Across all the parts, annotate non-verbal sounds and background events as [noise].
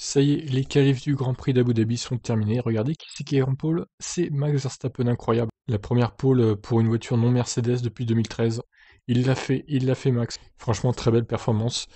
Ça y est, les qualifs du Grand Prix d'Abu Dhabi sont terminés. Regardez qui c'est qui est en pôle, c'est Max Verstappen, incroyable. La première pole euh, pour une voiture non Mercedes depuis 2013. Il l'a fait, il l'a fait Max. Franchement, très belle performance.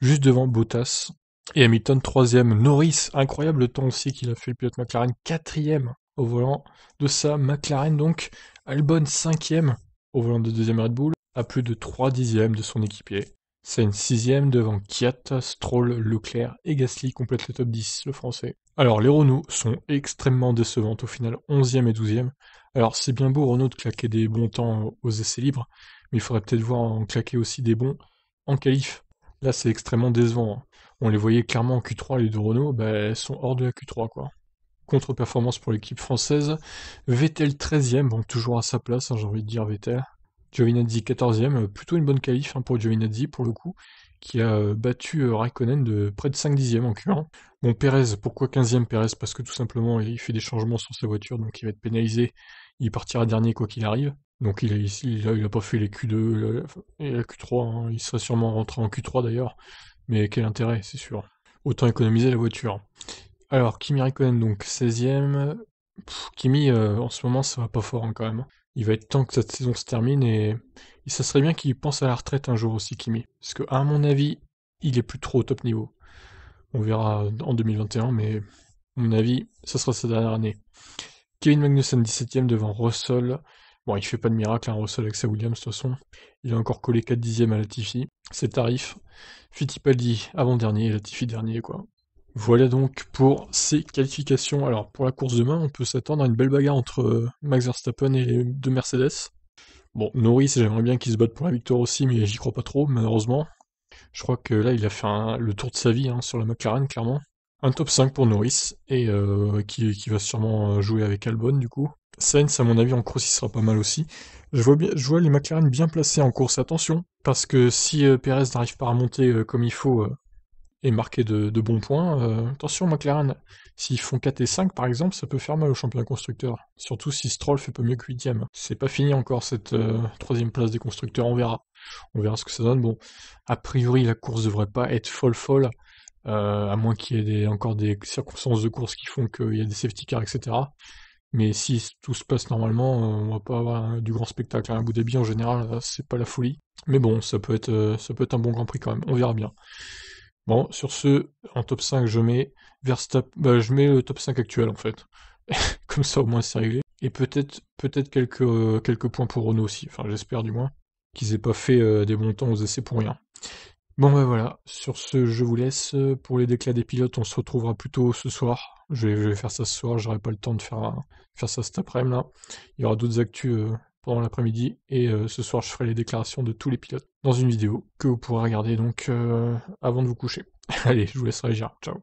Juste devant Bottas et Hamilton, troisième. Norris, incroyable le temps aussi qu'il a fait le pilote McLaren, quatrième au volant de sa McLaren donc. Albon, cinquième au volant de deuxième Red Bull, à plus de 3 dixièmes de son équipier. C'est une sixième devant Kiat, Stroll, Leclerc et Gasly complètent le top 10, le français. Alors les Renault sont extrêmement décevantes, au final 11e et 12e. Alors c'est bien beau Renault de claquer des bons temps aux essais libres, mais il faudrait peut-être voir en claquer aussi des bons en qualif. Là c'est extrêmement décevant. Hein. On les voyait clairement en Q3, les deux Renault, bah, elles sont hors de la Q3 quoi. Contre-performance pour l'équipe française, Vettel 13e, donc toujours à sa place, hein, j'ai envie de dire Vettel. Giovinazzi 14e, euh, plutôt une bonne qualif hein, pour Giovinazzi pour le coup, qui a euh, battu euh, Raikkonen de près de 5 dixièmes en Q1. Bon, Perez, pourquoi 15e Perez Parce que tout simplement il fait des changements sur sa voiture, donc il va être pénalisé, il partira dernier quoi qu'il arrive. Donc il il a, pas fait les Q2 et la Q3, hein. il serait sûrement rentré en Q3 d'ailleurs, mais quel intérêt, c'est sûr. Autant économiser la voiture. Alors, Kimi Raikkonen, donc 16ème. Kimi, en ce moment, ça va pas fort hein, quand même il va être temps que cette saison se termine et, ça serait bien qu'il pense à la retraite un jour aussi, Kimi. Parce que, à mon avis, il est plus trop au top niveau. On verra en 2021, mais à mon avis, ça sera sa dernière année. Kevin Magnussen 17ème devant Russell. Bon, il fait pas de miracle, hein, Russell avec sa Williams de toute façon. Il a encore collé 4 dixièmes à la Latifi. C'est tarif. Fittipaldi avant-dernier, la Latifi dernier, quoi. Voilà donc pour ces qualifications. Alors pour la course demain, on peut s'attendre à une belle bagarre entre euh, Max Verstappen et les euh, deux Mercedes. Bon, Norris, j'aimerais bien qu'il se batte pour la victoire aussi, mais j'y crois pas trop, malheureusement. Je crois que là, il a fait le tour de sa vie hein, sur la McLaren, clairement. Un top 5 pour Norris, et euh, qui, va sûrement jouer avec Albon, du coup. Sainz, à mon avis, en cross, il sera pas mal aussi. Je vois, bien, les McLaren bien placés en course, attention, parce que si Perez n'arrive pas à monter comme il faut et marquer de, bons points. Euh, attention, McLaren, s'ils font 4 et 5 par exemple, ça peut faire mal au champion constructeur. Surtout si Stroll fait pas mieux que 8 C'est pas fini encore cette euh, troisième place des constructeurs, on verra. On verra ce que ça donne. Bon, a priori, la course devrait pas être folle folle, euh, à moins qu'il y ait encore des circonstances de course qui font qu'il y a des safety cars, etc. Mais si tout se passe normalement, on va pas avoir du grand spectacle. À des billes en général, c'est pas la folie. Mais bon, ça peut être, ça peut être un bon Grand Prix quand même. On verra bien. Bon, sur ce, en top 5, je mets Verstappen. Bah, je mets le top 5 actuel en fait. [laughs] Comme ça, au moins, c'est réglé. Et peut-être peut-être quelques, euh, quelques points pour Renault aussi. Enfin, j'espère du moins qu'ils aient pas fait euh, des bons temps aux essais pour rien. Bon, ben voilà. Sur ce, je vous laisse. Euh, pour les déclats des pilotes, on se retrouvera plutôt ce soir. Je vais, faire ça ce soir. J'aurai pas le temps de faire, faire ça cet après-midi. Il y aura d'autres actus pendant l'après-midi et euh, ce soir je ferai les déclarations de tous les pilotes dans une vidéo que vous pourrez regarder donc euh, avant de vous coucher. [laughs] Allez, je vous laisse réagir. Ciao.